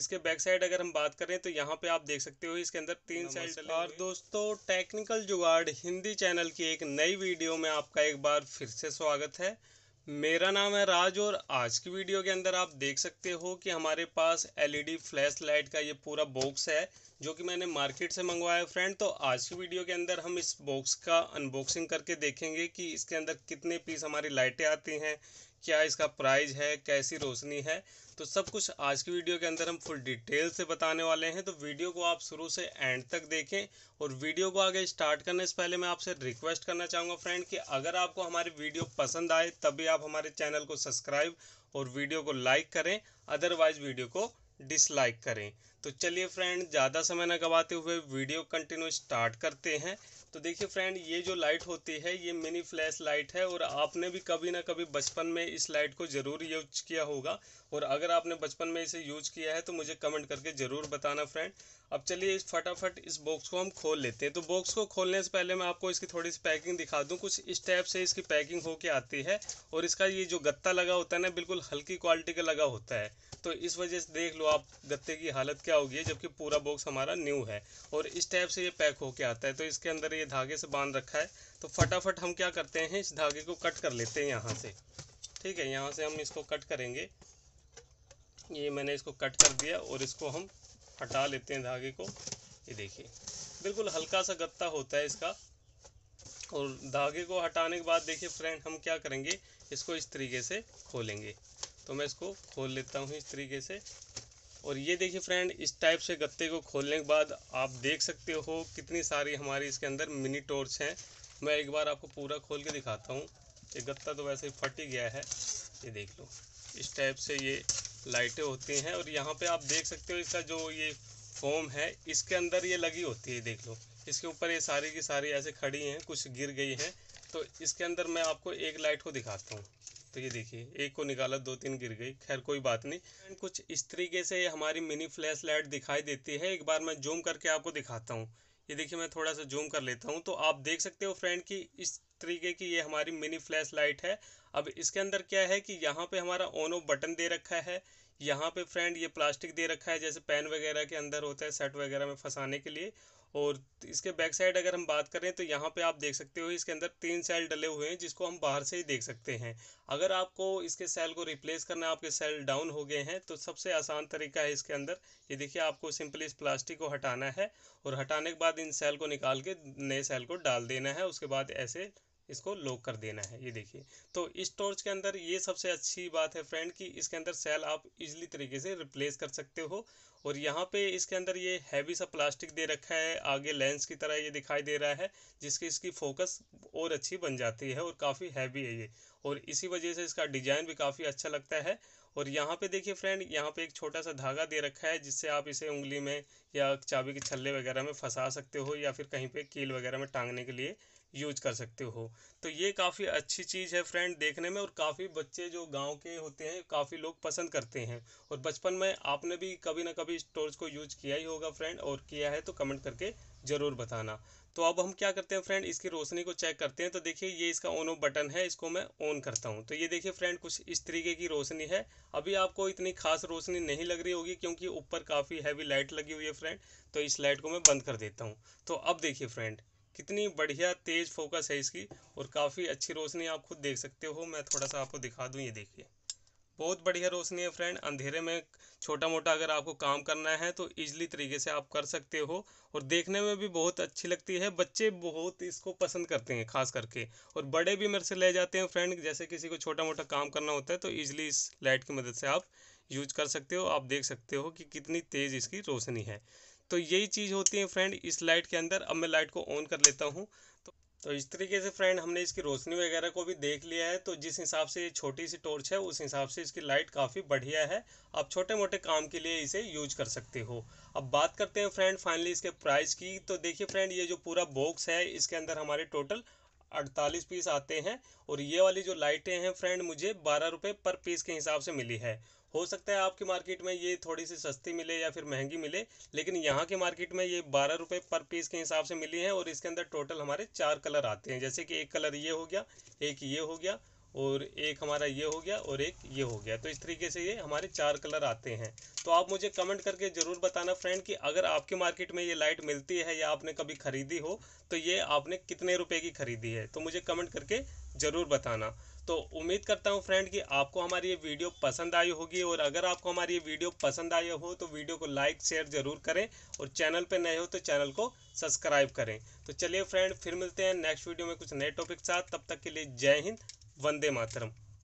इसके back side अगर हम बात करें तो यहाँ पे आप देख सकते हो इसके अंदर तीन साइड और दोस्तों टेक्निकल जुगाड़ हिंदी चैनल की एक नई वीडियो में आपका एक बार फिर से स्वागत है मेरा नाम है राज और आज की वीडियो के अंदर आप देख सकते हो कि हमारे पास एलईडी फ्लैश लाइट का ये पूरा बॉक्स है जो कि मैंने मार्केट से मंगवाया फ्रेंड तो आज की वीडियो के अंदर हम इस बॉक्स का अनबॉक्सिंग करके देखेंगे कि इसके अंदर कितने पीस हमारी लाइटें आती हैं क्या इसका प्राइस है कैसी रोशनी है तो सब कुछ आज की वीडियो के अंदर हम फुल डिटेल से बताने वाले हैं तो वीडियो को आप शुरू से एंड तक देखें और वीडियो को आगे स्टार्ट करने से पहले मैं आपसे रिक्वेस्ट करना चाहूँगा फ्रेंड कि अगर आपको हमारी वीडियो पसंद आए तभी आप हमारे चैनल को सब्सक्राइब और वीडियो को लाइक करें अदरवाइज़ वीडियो को डिसलाइक करें तो चलिए फ्रेंड ज़्यादा समय न गवाते हुए वीडियो कंटिन्यू स्टार्ट करते हैं तो देखिए फ्रेंड ये जो लाइट होती है ये मिनी फ्लैश लाइट है और आपने भी कभी ना कभी बचपन में इस लाइट को ज़रूर यूज किया होगा और अगर आपने बचपन में इसे यूज किया है तो मुझे कमेंट करके ज़रूर बताना फ्रेंड अब चलिए इस फटाफट इस बॉक्स को हम खोल लेते हैं तो बॉक्स को खोलने से पहले मैं आपको इसकी थोड़ी सी पैकिंग दिखा दूँ कुछ इस टाइप से इसकी पैकिंग होके आती है और इसका ये जो गत्ता लगा होता है ना बिल्कुल हल्की क्वालिटी का लगा होता है तो इस वजह से देख लो आप गत्ते की हालत क्या होगी जबकि पूरा बॉक्स हमारा न्यू है और इस टाइप से ये पैक होके आता है तो इसके अंदर ये धागे से बांध रखा है तो फटाफट हम क्या करते हैं इस धागे को कट कर लेते हैं यहाँ से ठीक है यहाँ से हम इसको कट करेंगे ये मैंने इसको कट कर दिया और इसको हम हटा लेते हैं धागे को ये देखिए बिल्कुल हल्का सा गत्ता होता है इसका और धागे को हटाने के बाद देखिए फ्रेंड हम क्या करेंगे इसको इस तरीके से खोलेंगे तो मैं इसको खोल लेता हूँ इस तरीके से और ये देखिए फ्रेंड इस टाइप से गत्ते को खोलने के बाद आप देख सकते हो कितनी सारी हमारी इसके अंदर मिनी टॉर्च हैं मैं एक बार आपको पूरा खोल के दिखाता हूँ ये गत्ता तो वैसे ही फट ही गया है ये देख लो इस टाइप से ये लाइटें होती हैं और यहाँ पे आप देख सकते हो इसका जो ये फोम है इसके अंदर ये लगी होती है देख लो इसके ऊपर ये सारी की सारी ऐसे खड़ी हैं कुछ गिर गई हैं तो इसके अंदर मैं आपको एक लाइट को दिखाता हूँ तो ये देखिए एक को निकाला दो तीन गिर गई खैर कोई बात नहीं कुछ इस तरीके से हमारी मिनी फ्लैश लाइट दिखाई देती है एक बार मैं जूम करके आपको दिखाता हूँ ये देखिए मैं थोड़ा सा जूम कर लेता हूँ तो आप देख सकते हो फ्रेंड कि इस तरीके की ये हमारी मिनी फ्लैश लाइट है अब इसके अंदर क्या है कि यहाँ पे हमारा ऑन ऑफ बटन दे रखा है यहाँ पे फ्रेंड ये प्लास्टिक दे रखा है जैसे पेन वगैरह के अंदर होता है सेट वगैरह में फंसाने के लिए और इसके बैक साइड अगर हम बात करें तो यहाँ पे आप देख सकते हो इसके अंदर तीन सेल डले हुए हैं जिसको हम बाहर से ही देख सकते हैं अगर आपको इसके सेल को रिप्लेस करना है आपके सेल डाउन हो गए हैं तो सबसे आसान तरीका है इसके अंदर ये देखिए आपको सिंपली इस प्लास्टिक को हटाना है और हटाने के बाद इन सेल को निकाल के नए सेल को डाल देना है उसके बाद ऐसे इसको लॉक कर देना है ये देखिए तो इस टॉर्च के अंदर ये सबसे अच्छी बात है फ्रेंड कि इसके अंदर सेल आप इजली तरीके से रिप्लेस कर सकते हो और यहाँ पे इसके अंदर ये हैवी सा प्लास्टिक दे रखा है आगे लेंस की तरह ये दिखाई दे रहा है जिसकी इसकी फोकस और अच्छी बन जाती है और काफ़ी हैवी है ये और इसी वजह से इसका डिज़ाइन भी काफ़ी अच्छा लगता है और यहाँ पे देखिए फ्रेंड यहाँ पे एक छोटा सा धागा दे रखा है जिससे आप इसे उंगली में या चाबी के छल्ले वगैरह में फंसा सकते हो या फिर कहीं पे कील वगैरह में टांगने के लिए यूज कर सकते हो तो ये काफ़ी अच्छी चीज़ है फ्रेंड देखने में और काफ़ी बच्चे जो गांव के होते हैं काफ़ी लोग पसंद करते हैं और बचपन में आपने भी कभी ना कभी इस टॉर्च को यूज किया ही होगा फ्रेंड और किया है तो कमेंट करके ज़रूर बताना तो अब हम क्या करते हैं फ्रेंड इसकी रोशनी को चेक करते हैं तो देखिए ये इसका ऑन ऑफ बटन है इसको मैं ऑन करता हूँ तो ये देखिए फ्रेंड कुछ इस तरीके की रोशनी है अभी आपको इतनी खास रोशनी नहीं लग रही होगी क्योंकि ऊपर काफ़ी हैवी लाइट लगी हुई है फ्रेंड तो इस लाइट को मैं बंद कर देता हूँ तो अब देखिए फ्रेंड कितनी बढ़िया तेज़ फोकस है इसकी और काफ़ी अच्छी रोशनी आप खुद देख सकते हो मैं थोड़ा सा आपको दिखा दूँ ये देखिए बहुत बढ़िया रोशनी है फ्रेंड अंधेरे में छोटा मोटा अगर आपको काम करना है तो ईजली तरीके से आप कर सकते हो और देखने में भी बहुत अच्छी लगती है बच्चे बहुत इसको पसंद करते हैं खास करके और बड़े भी मेरे से ले जाते हैं फ्रेंड जैसे किसी को छोटा मोटा काम करना होता है तो ईजली इस लाइट की मदद से आप यूज कर सकते हो आप देख सकते हो कि कितनी तेज़ इसकी रोशनी है तो यही चीज़ होती है फ्रेंड इस लाइट के अंदर अब मैं लाइट को ऑन कर लेता हूँ तो तो इस तरीके से फ्रेंड हमने इसकी रोशनी वगैरह को भी देख लिया है तो जिस हिसाब से ये छोटी सी टॉर्च है उस हिसाब से इसकी लाइट काफ़ी बढ़िया है आप छोटे मोटे काम के लिए इसे यूज कर सकते हो अब बात करते हैं फ्रेंड फाइनली इसके प्राइस की तो देखिए फ्रेंड ये जो पूरा बॉक्स है इसके अंदर हमारे टोटल अड़तालीस पीस आते हैं और ये वाली जो लाइटें हैं फ्रेंड मुझे बारह रुपये पर पीस के हिसाब से मिली है हो सकता है आपकी मार्केट में ये थोड़ी सी सस्ती मिले या फिर महंगी मिले लेकिन यहाँ के मार्केट में ये बारह रुपये पर पीस के हिसाब से मिली है और इसके अंदर टोटल हमारे चार कलर आते हैं जैसे कि एक कलर ये हो गया एक ये हो गया और एक हमारा ये हो गया और एक ये हो गया तो इस तरीके से ये हमारे चार कलर आते हैं तो आप मुझे कमेंट करके ज़रूर बताना फ्रेंड कि अगर आपके मार्केट में ये लाइट मिलती है या आपने कभी ख़रीदी हो तो ये आपने कितने रुपए की ख़रीदी है तो मुझे कमेंट करके ज़रूर बताना तो उम्मीद करता हूँ फ्रेंड कि आपको हमारी ये वीडियो पसंद आई होगी और अगर आपको हमारी ये वीडियो पसंद आई हो तो वीडियो को लाइक शेयर ज़रूर करें और चैनल पर नए हो तो चैनल को सब्सक्राइब करें तो चलिए फ्रेंड फिर मिलते हैं नेक्स्ट वीडियो में कुछ नए टॉपिक साथ तब तक के लिए जय हिंद वंदे मातरम